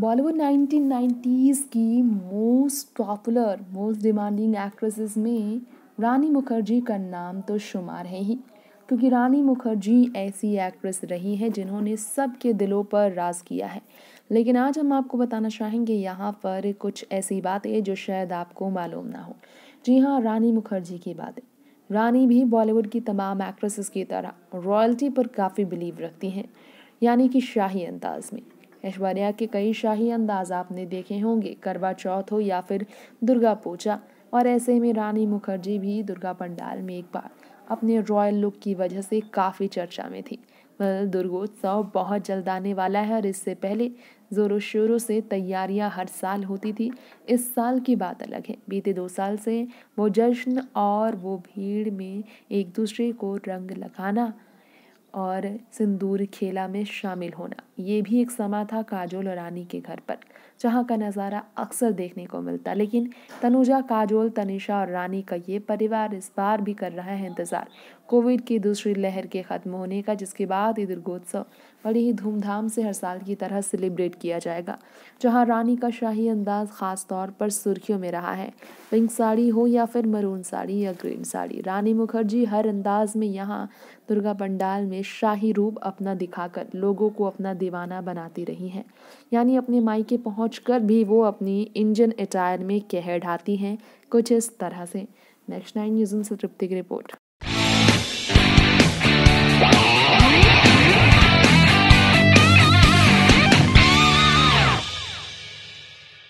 Bollywood 1990s की most popular most demanding actresses में रानी मुखर्जी का नाम तो शुमार है ही क्योंकि रानी मुखर्जी ऐसी एक्ट्रेस रही है जिन्होंने सबके दिलों पर राज किया है लेकिन आज हम आपको बताना चाहेंगे यहाँ पर कुछ ऐसी बातें जो शायद आपको मालूम ना हो जी हाँ रानी मुखर्जी की बातें रानी भी बॉलीवुड की तमाम एक्ट्रेसेस की तरह रॉयल्टी पर काफ़ी बिलीव रखती हैं यानी कि शाही अंदाज में ऐश्वर्या के कई शाही अंदाज आपने देखे होंगे करवा चौथ हो या फिर दुर्गा पूजा और ऐसे में रानी मुखर्जी भी दुर्गा पंडाल में एक बार अपने रॉयल लुक की वजह से काफ़ी चर्चा में थी दुर्गोत्सव बहुत जल्द आने वाला है और इससे पहले ज़ोरों शोरों से तैयारियां हर साल होती थी इस साल की बात अलग है बीते दो साल से वो जश्न और वो भीड़ में एक दूसरे को रंग लगाना और सिंदूर खेला में शामिल होना ये भी एक समा था काजोल और रानी के घर पर जहाँ का नज़ारा अक्सर देखने को मिलता लेकिन तनुजा काजोल तनिषा और रानी का ये परिवार इस बार भी कर रहा है इंतज़ार कोविड की दूसरी लहर के ख़त्म होने का जिसके बाद ये दुर्गोत्सव बड़ी ही धूमधाम से हर साल की तरह सेलिब्रेट किया जाएगा जहाँ रानी का शाही अंदाज ख़ास तौर पर सुर्खियों में रहा है पिंक साड़ी हो या फिर मरून साड़ी या ग्रीन साड़ी रानी मुखर्जी हर अंदाज में यहाँ दुर्गा पंडाल में में शाही रूप अपना दिखाकर लोगों को अपना दीवाना बनाती रही हैं यानी अपने मायके पहुँच कर भी वो अपनी इंजन अटायर में कह ढाती हैं कुछ इस तरह से नेक्स्ट नाइन न्यूज़ से तृप्ति की रिपोर्ट